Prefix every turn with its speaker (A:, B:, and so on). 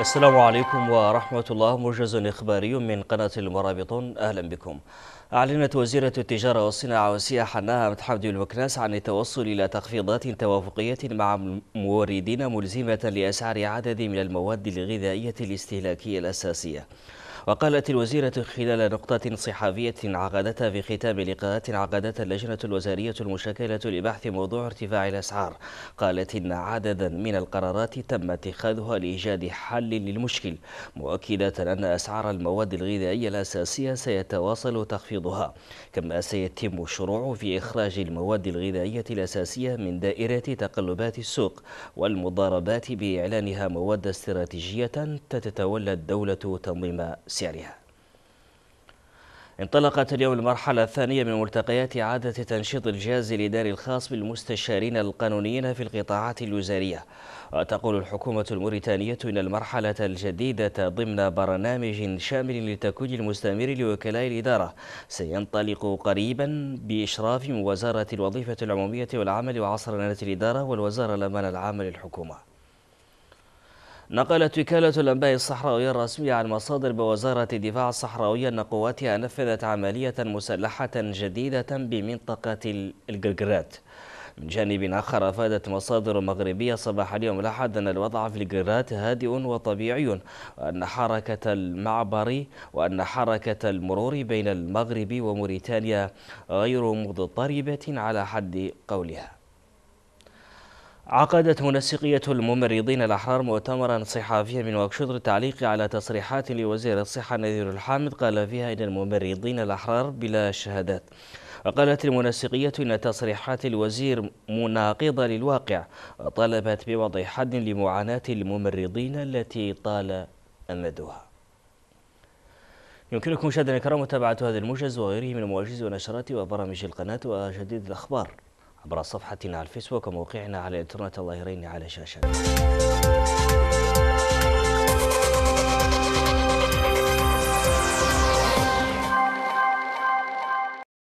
A: السلام عليكم ورحمة الله موجز إخباري من قناة المرابطون أهلا بكم أعلنت وزيرة التجارة والصناعة والسياحة أنها متحمد المكناس عن التوصل إلى تخفيضات توافقية مع موردين ملزمة لأسعار عدد من المواد الغذائية الاستهلاكية الأساسية وقالت الوزيرة خلال نقطة صحفية عقدتها في ختام لقاءات عقدتها اللجنة الوزارية المشكلة لبحث موضوع ارتفاع الأسعار قالت إن عددا من القرارات تم اتخاذها لإيجاد حل للمشكل مؤكدة أن أسعار المواد الغذائية الأساسية سيتواصل تخفيضها كما سيتم الشروع في إخراج المواد الغذائية الأساسية من دائرة تقلبات السوق والمضاربات بإعلانها مواد استراتيجية تتولى الدولة تنظيم سعرها انطلقت اليوم المرحلة الثانية من ملتقيات إعادة تنشيط الجهاز الإداري الخاص بالمستشارين القانونيين في القطاعات الوزارية وتقول الحكومة الموريتانية إن المرحلة الجديدة ضمن برنامج شامل للتكوين المستمر لوكلاء الإدارة سينطلق قريبا بإشراف وزارة الوظيفة العمومية والعمل وعصرنة الإدارة والوزارة الأمان العام للحكومة نقلت وكالة الأنباء الصحراوية الرسمية عن مصادر بوزارة الدفاع الصحراوية أن قواتها نفذت عملية مسلحة جديدة بمنطقة الجرجرات من جانب آخر أفادت مصادر مغربية صباح اليوم الأحد أن الوضع في الجرجرات هادئ وطبيعي وأن حركة المعبر وأن حركة المرور بين المغرب وموريتانيا غير مضطربة على حد قولها عقدت منسقية الممرضين الأحرار مؤتمرا صحافيا من واكشوط التعليق على تصريحات لوزير الصحة نذير الحامد قال فيها إن الممرضين الأحرار بلا شهادات وقالت المنسقية أن تصريحات الوزير مناقضة للواقع وطلبت بوضع حد لمعاناة الممرضين التي طال أمدها يمكنكم مشاهدينا الكرام متابعة هذا الموجز وغيره من المواجز ونشرات وبرامج القناة وجديد الأخبار عبر صفحتنا على الفيسبوك وموقعنا على الانترنت الله يريني على شاشة